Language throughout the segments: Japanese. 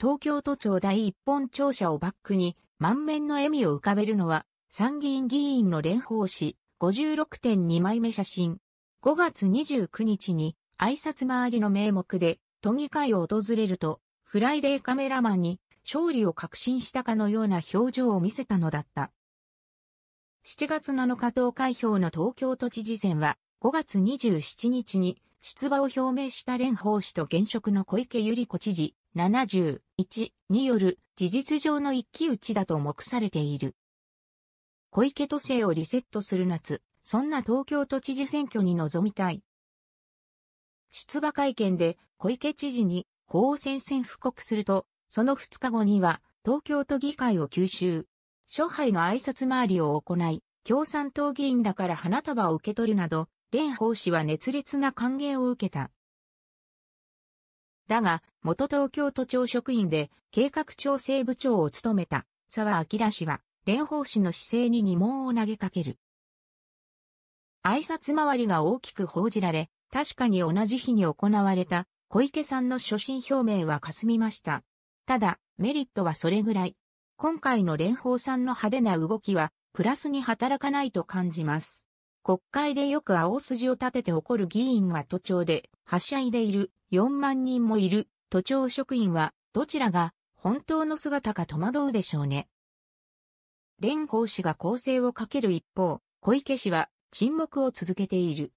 東京都庁第一本庁舎をバックに満面の笑みを浮かべるのは参議院議員の蓮舫氏56.2枚目写真。5月29日に挨拶回りの名目で都議会を訪れるとフライデーカメラマンに勝利を確信したかのような表情を見せたのだった。7月7日投開票の東京都知事選は5月27日に出馬を表明した蓮舫氏と現職の小池百合子知事70 1による事実上の一騎打ちだと目されている。小池都政をリセットする夏、そんな東京都知事選挙に臨みたい。出馬会見で小池知事にこう宣戦布告すると、その2日後には東京都議会を吸収。諸杯の挨拶回りを行い、共産党議員らから花束を受け取るなど、蓮舫氏は熱烈な歓迎を受けた。だが、元東京都庁職員で計画調整部長を務めた沢明氏は、蓮舫氏の姿勢に疑問を投げかける。挨拶回りが大きく報じられ、確かに同じ日に行われた小池さんの所信表明は霞みました。ただ、メリットはそれぐらい。今回の蓮舫さんの派手な動きは、プラスに働かないと感じます。国会でよく青筋を立てて怒る議員が都庁で、はしゃいでいる、4万人もいる、都庁職員は、どちらが、本当の姿か戸惑うでしょうね。蓮舫氏が攻勢をかける一方、小池氏は、沈黙を続けている。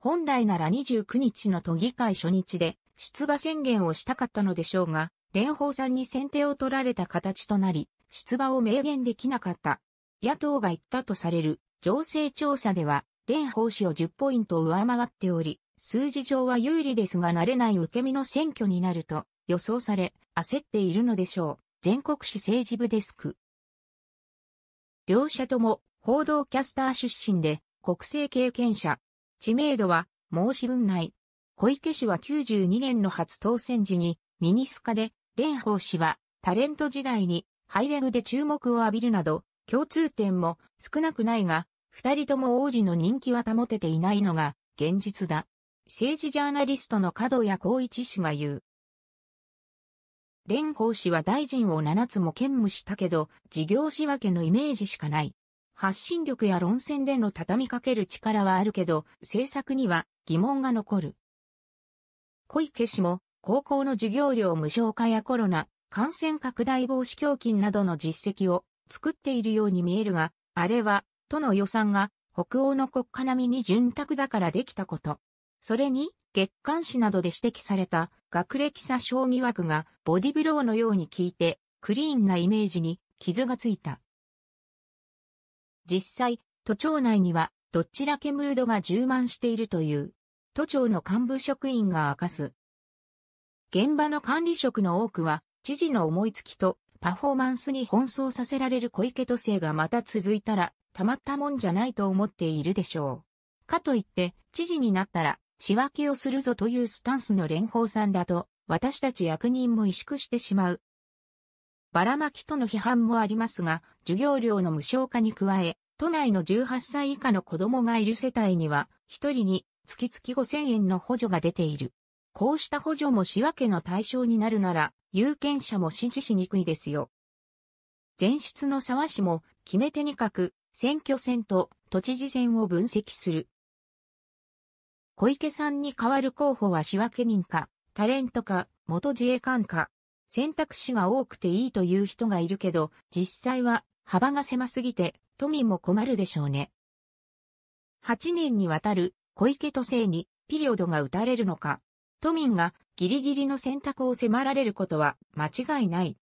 本来なら29日の都議会初日で、出馬宣言をしたかったのでしょうが、蓮舫さんに先手を取られた形となり、出馬を明言できなかった。野党が言ったとされる情勢調査では、蓮舫氏を10ポイント上回っており、数字上は有利ですが慣れない受け身の選挙になると予想され、焦っているのでしょう。全国市政治部デスク。両者とも報道キャスター出身で国政経験者。知名度は申し分ない。小池氏は92年の初当選時にミニスカで、蓮舫氏はタレント時代にハイレグで注目を浴びるなど共通点も少なくないが、二人とも王子の人気は保てていないのが現実だ。政治ジャーナリストの角谷光一氏が言う。蓮舫氏は大臣を7つも兼務したけど、事業仕分けのイメージしかない。発信力や論戦での畳みかける力はあるけど、政策には疑問が残る。小池氏も、高校の授業料無償化やコロナ、感染拡大防止協金などの実績を作っているように見えるが、あれは、都の予算が北欧の国家並みに潤沢だからできたこと。それに、月刊誌などで指摘された学歴詐称疑惑がボディブローのように効いて、クリーンなイメージに傷がついた。実際、都庁内には、どちらけムードが充満しているという、都庁の幹部職員が明かす。現場の管理職の多くは、知事の思いつきとパフォーマンスに奔走させられる小池都政がまた続いたら、たまったもんじゃないと思っているでしょう。かといって、知事になったら、仕分けをするぞというスタンスの蓮舫さんだと、私たち役人も萎縮してしまう。ばらまきとの批判もありますが、授業料の無償化に加え、都内の18歳以下の子供がいる世帯には、1人に月々5000円の補助が出ている。こうした補助も仕分けの対象になるなら、有権者も支持しにくいですよ。前出の沢氏も、決め手に書く、選挙戦と都知事選を分析する。小池さんに代わる候補は仕分け人か、タレントか、元自衛官か、選択肢が多くていいという人がいるけど、実際は幅が狭すぎて、都民も困るでしょうね。8年にわたる小池都政にピリオドが打たれるのか、都民がギリギリの選択を迫られることは間違いない。